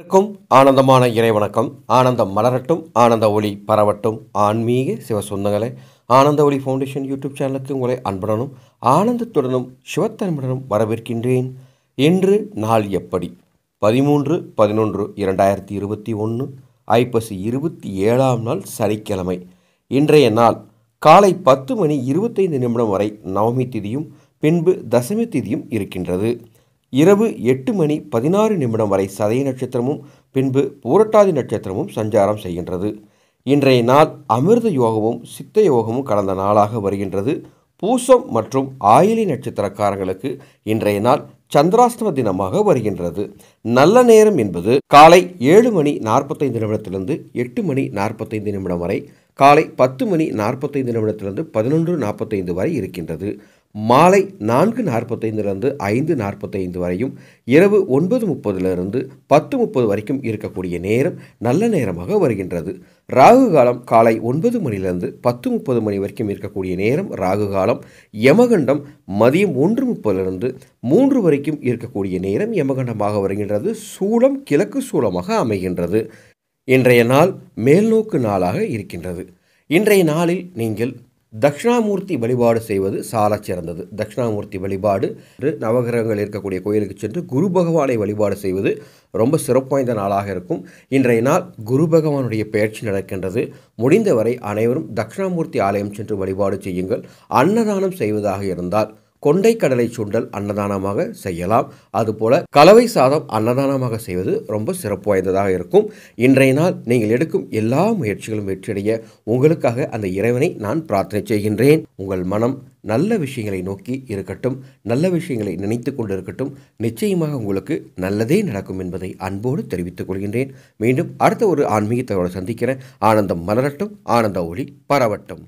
இருக்கும் ஆனந்தமான இறைவணக்கம் ஆனந்தம் மலரட்டும் ஆனந்த ஒளி பரவட்டும் ஆன்மீக சிவ சொந்தங்களே ஆனந்த ஒளி ஃபவுண்டேஷன் யூடியூப் சேனலுக்கு உங்களை அன்புடனும் ஆனந்தத்துடனும் சிவத்தன்முடனும் வரவேற்கின்றேன் இன்று நாள் எப்படி பதிமூன்று பதினொன்று இரண்டாயிரத்தி இருபத்தி ஒன்று ஐப்பசி இருபத்தி ஏழாம் நாள் சனிக்கிழமை இன்றைய நாள் காலை பத்து மணி இருபத்தைந்து நிமிடம் வரை நவமி திதியும் பின்பு தசமி திதியும் இருக்கின்றது இரவு எட்டு மணி பதினாறு நிமிடம் வரை சதய நட்சத்திரமும் பின்பு பூரட்டாதி நட்சத்திரமும் சஞ்சாரம் செய்கின்றது இன்றைய நாள் அமிர்த யோகமும் சித்த யோகமும் கடந்த நாளாக வருகின்றது பூசம் மற்றும் ஆயிலி நட்சத்திரக்காரர்களுக்கு இன்றைய நாள் சந்திராஷ்டம தினமாக வருகின்றது நல்ல நேரம் என்பது காலை ஏழு மணி நாற்பத்தைந்து நிமிடத்திலிருந்து எட்டு மணி நாற்பத்தைந்து நிமிடம் வரை காலை பத்து மணி நாற்பத்தைந்து நிமிடத்திலிருந்து பதினொன்று நாற்பத்தைந்து வரை இருக்கின்றது மாலை நான்கு நாற்பத்தைந்திலிருந்து ஐந்து நாற்பத்தைந்து வரையும் இரவு ஒன்பது முப்பதுலேருந்து பத்து முப்பது வரைக்கும் இருக்கக்கூடிய நேரம் நல்ல நேரமாக வருகின்றது ராகு காலம் காலை ஒன்பது மணிலிருந்து பத்து முப்பது மணி வரைக்கும் இருக்கக்கூடிய நேரம் ராகு காலம் யமகண்டம் மதியம் ஒன்று முப்பதுலேருந்து மூன்று வரைக்கும் இருக்கக்கூடிய நேரம் யமகண்டமாக வருகின்றது சூளம் கிழக்கு சூளமாக அமைகின்றது இன்றைய நாள் மேல்நோக்கு நாளாக இருக்கின்றது இன்றைய நாளில் நீங்கள் தட்சிணாமூர்த்தி வழிபாடு செய்வது சாலச் சிறந்தது தக்ஷணாமூர்த்தி வழிபாடு நவகிரகங்கள் இருக்கக்கூடிய கோயிலுக்கு சென்று குரு பகவானை வழிபாடு செய்வது ரொம்ப சிறப்பாய்ந்த நாளாக இருக்கும் இன்றைய நாள் குரு பகவானுடைய பயிற்சி நடக்கின்றது முடிந்தவரை அனைவரும் தட்சிணாமூர்த்தி ஆலயம் சென்று வழிபாடு செய்யுங்கள் அன்னதானம் செய்வதாக இருந்தால் கொண்டை கடலை சுண்டல் அன்னதானமாக செய்யலாம் அதுபோல கலவை சாதம் அன்னதானமாக செய்வது ரொம்ப சிறப்பு வாய்ந்ததாக இருக்கும் இன்றைய நாள் நீங்கள் எடுக்கும் எல்லா முயற்சிகளும் வெற்றியடைய உங்களுக்காக அந்த இறைவனை நான் பிரார்த்தனை செய்கின்றேன் உங்கள் மனம் நல்ல விஷயங்களை நோக்கி இருக்கட்டும் நல்ல விஷயங்களை நினைத்து கொண்டு இருக்கட்டும் நிச்சயமாக உங்களுக்கு நல்லதே நடக்கும் என்பதை அன்போடு தெரிவித்துக் கொள்கின்றேன் மீண்டும் அடுத்த ஒரு ஆன்மீகத்தோடு சந்திக்கிறேன் ஆனந்தம் மலரட்டும் ஆனந்த ஒளி பரவட்டும்